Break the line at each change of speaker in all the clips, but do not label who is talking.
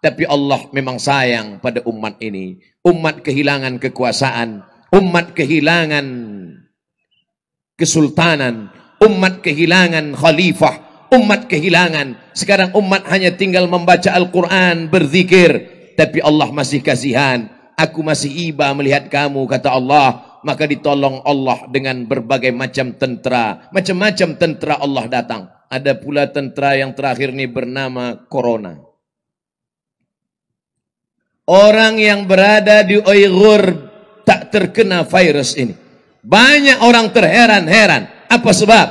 tapi Allah memang sayang pada umat ini. Umat kehilangan kekuasaan, umat kehilangan kesultanan, umat kehilangan khalifah, umat kehilangan. Sekarang umat hanya tinggal membaca Al-Quran, berzikir. Tapi Allah masih kasihan. Aku masih iba melihat kamu, kata Allah. Maka ditolong Allah dengan berbagai macam tentera. Macam-macam tentera Allah datang. Ada pula tentera yang terakhir ini bernama Corona. Corona. orang yang berada di Uyghur tak terkena virus ini. Banyak orang terheran-heran. Apa sebab?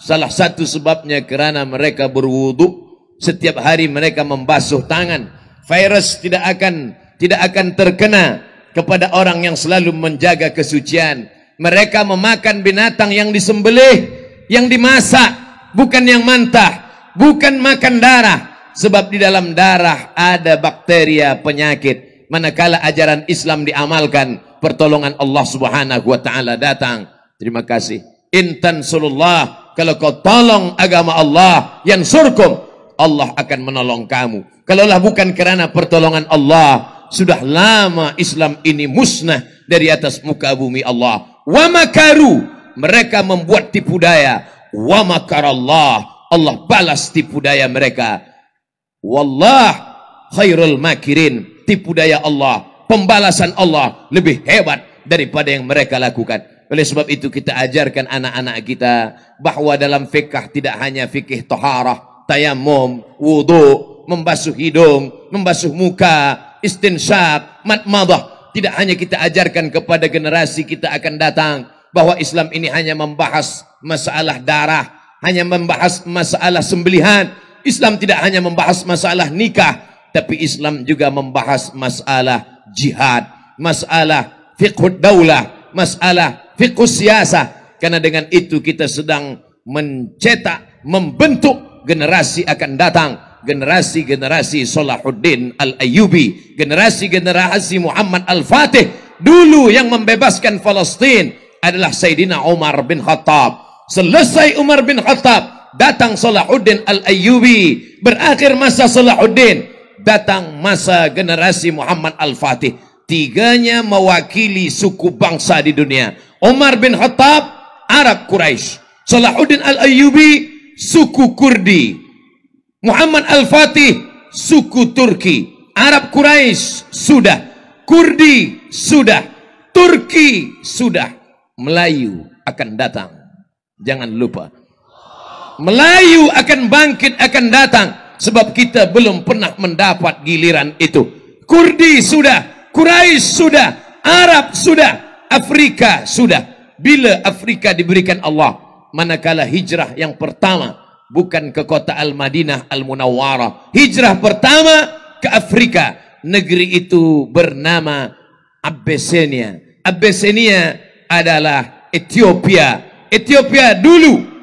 Salah satu sebabnya kerana mereka berwudu. Setiap hari mereka membasuh tangan. Virus tidak akan tidak akan terkena kepada orang yang selalu menjaga kesucian. Mereka memakan binatang yang disembelih, yang dimasak, bukan yang mantah, bukan makan darah, Sebab di dalam darah ada bakteria penyakit. Manakala ajaran Islam diamalkan, pertolongan Allah Subhanahu wa taala datang. Terima kasih. Intan sulullah, kalau kau tolong agama Allah yang surkum, Allah akan menolong kamu. Kalaulah bukan kerana pertolongan Allah, sudah lama Islam ini musnah dari atas muka bumi Allah. Wa makaru, mereka membuat tipu daya. Wa Allah, Allah balas tipu daya mereka. Wallah khairul makirin. Tipu daya Allah. Pembalasan Allah lebih hebat daripada yang mereka lakukan. Oleh sebab itu kita ajarkan anak-anak kita bahawa dalam fikah tidak hanya fikih toharah, tayamum, wudu membasuh hidung, membasuh muka, istinsyak, matmadah. Tidak hanya kita ajarkan kepada generasi kita akan datang bahawa Islam ini hanya membahas masalah darah, hanya membahas masalah sembelihan, Islam tidak hanya membahas masalah nikah, tapi Islam juga membahas masalah jihad, masalah fiqh daulah, masalah fiqh siasa. Karena dengan itu kita sedang mencetak, membentuk generasi akan datang. Generasi-generasi Salahuddin al ayubi generasi-generasi Muhammad Al-Fatih. Dulu yang membebaskan Palestina adalah Sayyidina Umar bin Khattab. Selesai Umar bin Khattab, datang Salahuddin Al-Ayyubi. Berakhir masa Salahuddin, datang masa generasi Muhammad Al-Fatih. Tiganya mewakili suku bangsa di dunia. Umar bin Khattab, Arab Quraisy. Salahuddin Al-Ayyubi, suku Kurdi. Muhammad Al-Fatih, suku Turki. Arab Quraisy sudah. Kurdi sudah. Turki sudah. Melayu akan datang. Jangan lupa Melayu akan bangkit akan datang sebab kita belum pernah mendapat giliran itu. Kurdi sudah, Quraisy sudah, Arab sudah, Afrika sudah. Bila Afrika diberikan Allah, manakala hijrah yang pertama bukan ke kota Al-Madinah Al-Munawwarah. Hijrah pertama ke Afrika. Negeri itu bernama Abyssinia. Abyssinia adalah Ethiopia. Ethiopia dulu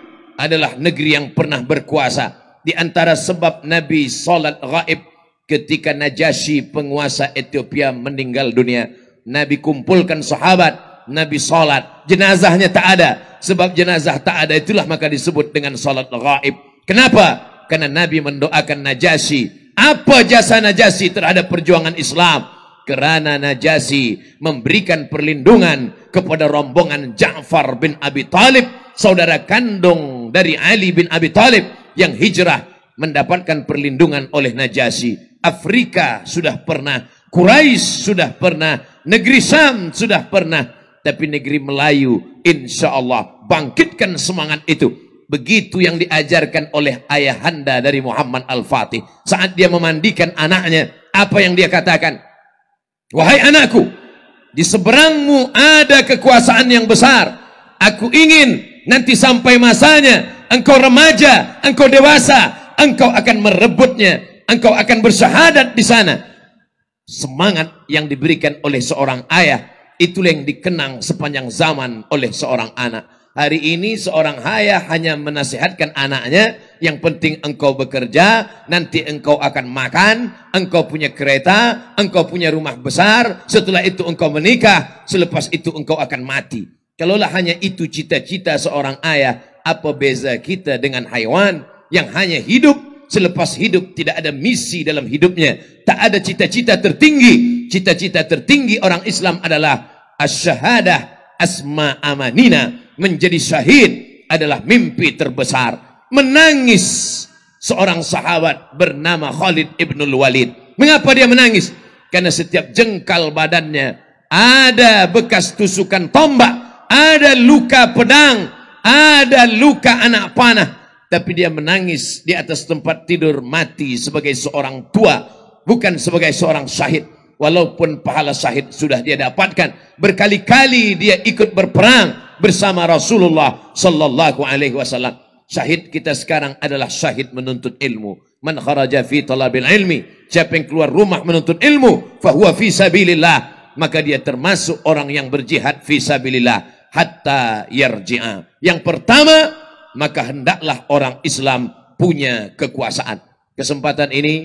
adalah negeri yang pernah berkuasa. Di antara sebab Nabi salat gaib ketika Najasyi penguasa Ethiopia meninggal dunia. Nabi kumpulkan sahabat, Nabi salat, jenazahnya tak ada. Sebab jenazah tak ada itulah maka disebut dengan salat gaib. Kenapa? Karena Nabi mendoakan Najasyi. Apa jasa Najasyi terhadap perjuangan Islam? kerana Najasyi memberikan perlindungan kepada rombongan Ja'far bin Abi Talib, saudara kandung dari Ali bin Abi Thalib yang hijrah mendapatkan perlindungan oleh Najasyi. Afrika sudah pernah, Quraisy sudah pernah, negeri Sam sudah pernah, tapi negeri Melayu insya Allah bangkitkan semangat itu. Begitu yang diajarkan oleh ayahanda dari Muhammad Al-Fatih. Saat dia memandikan anaknya, apa yang dia katakan? Wahai anakku, di seberangmu ada kekuasaan yang besar. Aku ingin Nanti sampai masanya, engkau remaja, engkau dewasa, engkau akan merebutnya, engkau akan bersyahadat di sana. Semangat yang diberikan oleh seorang ayah, itu yang dikenang sepanjang zaman oleh seorang anak. Hari ini seorang ayah hanya menasihatkan anaknya, yang penting engkau bekerja, nanti engkau akan makan, engkau punya kereta, engkau punya rumah besar, setelah itu engkau menikah, selepas itu engkau akan mati. Kalaulah hanya itu cita-cita seorang ayah, apa beza kita dengan haiwan yang hanya hidup selepas hidup tidak ada misi dalam hidupnya, tak ada cita-cita tertinggi. Cita-cita tertinggi orang Islam adalah asyahadah asma amanina, menjadi syahid adalah mimpi terbesar. Menangis seorang sahabat bernama Khalid ibnul Walid. Mengapa dia menangis? Karena setiap jengkal badannya ada bekas tusukan tombak ada luka pedang, ada luka anak panah, tapi dia menangis di atas tempat tidur mati sebagai seorang tua, bukan sebagai seorang syahid. Walaupun pahala syahid sudah dia dapatkan, berkali-kali dia ikut berperang bersama Rasulullah sallallahu alaihi wasallam. Syahid kita sekarang adalah syahid menuntut ilmu. Man kharaja fi talabil ilmi, siapa yang keluar rumah menuntut ilmu, fahuwa fi sabilillah, maka dia termasuk orang yang berjihad fi sabilillah hatta yarji'a. Yang pertama, maka hendaklah orang Islam punya kekuasaan. Kesempatan ini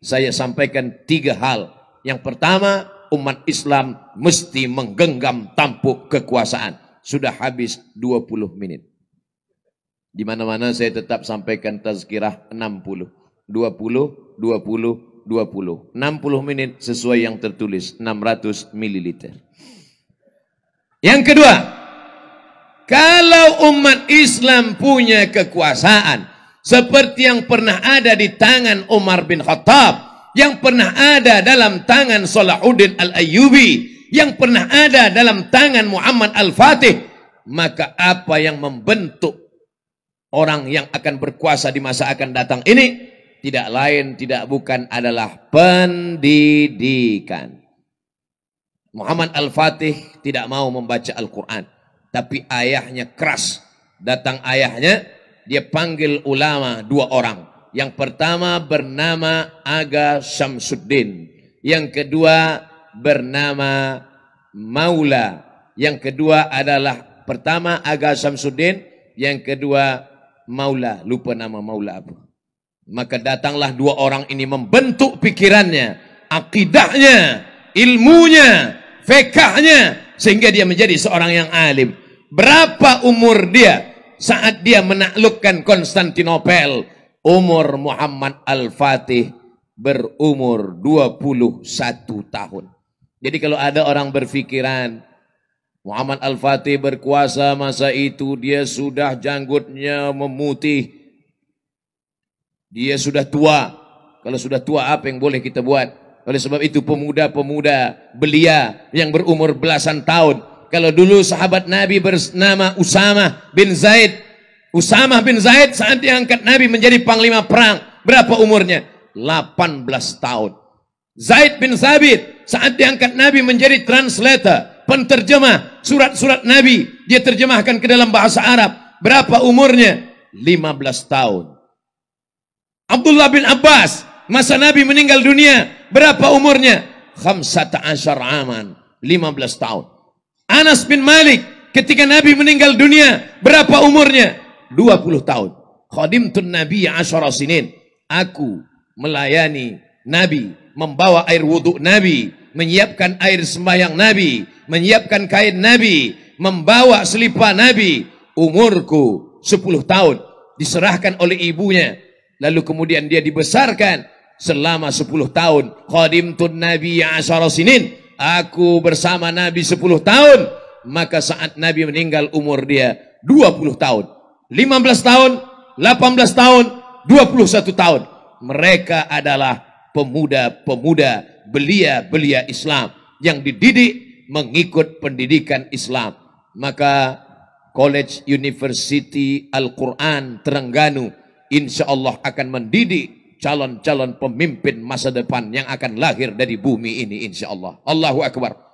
saya sampaikan tiga hal. Yang pertama, umat Islam mesti menggenggam tampuk kekuasaan. Sudah habis 20 menit. Di mana-mana saya tetap sampaikan tazkirah 60. 20, 20, 20. 60 menit sesuai yang tertulis 600 mililiter. Yang kedua, kalau umat Islam punya kekuasaan seperti yang pernah ada di tangan Umar bin Khattab, yang pernah ada dalam tangan Salahuddin Al-Ayyubi, yang pernah ada dalam tangan Muhammad Al-Fatih, maka apa yang membentuk orang yang akan berkuasa di masa akan datang ini tidak lain tidak bukan adalah pendidikan. Muhammad Al-Fatih tidak mau membaca Al-Qur'an Tapi ayahnya keras. Datang ayahnya, dia panggil ulama dua orang. Yang pertama bernama Aga Syamsuddin. Yang kedua bernama Maula. Yang kedua adalah pertama Aga Syamsuddin. Yang kedua Maula. Lupa nama Maula apa. Maka datanglah dua orang ini membentuk pikirannya. Akidahnya, ilmunya, fekahnya. Sehingga dia menjadi seorang yang alim. Berapa umur dia saat dia menaklukkan Konstantinopel? Umur Muhammad Al-Fatih berumur 21 tahun. Jadi kalau ada orang berfikiran Muhammad Al-Fatih berkuasa masa itu dia sudah janggutnya memutih. Dia sudah tua. Kalau sudah tua apa yang boleh kita buat? Oleh sebab itu pemuda-pemuda belia yang berumur belasan tahun kalau dulu sahabat Nabi bernama Usama bin Zaid. Usama bin Zaid saat diangkat Nabi menjadi panglima perang. Berapa umurnya? 18 tahun. Zaid bin Sabit saat diangkat Nabi menjadi translator, penterjemah surat-surat Nabi. Dia terjemahkan ke dalam bahasa Arab. Berapa umurnya? 15 tahun. Abdullah bin Abbas masa Nabi meninggal dunia berapa umurnya? 15 aman, 15 tahun. Anas bin Malik ketika Nabi meninggal dunia, berapa umurnya? 20 tahun. tun Nabi asyara sinin. Aku melayani Nabi, membawa air wudhu Nabi, menyiapkan air sembahyang Nabi, menyiapkan kain Nabi, membawa selipar Nabi. Umurku 10 tahun diserahkan oleh ibunya. Lalu kemudian dia dibesarkan selama 10 tahun. tun Nabi asyara sinin Aku bersama Nabi 10 tahun. Maka saat Nabi meninggal umur dia 20 tahun. 15 tahun, 18 tahun, 21 tahun. Mereka adalah pemuda-pemuda belia-belia Islam yang dididik mengikut pendidikan Islam. Maka College University Al-Quran Terengganu insya Allah akan mendidik calon-calon pemimpin masa depan yang akan lahir dari bumi ini insya Allah. Allahu Akbar.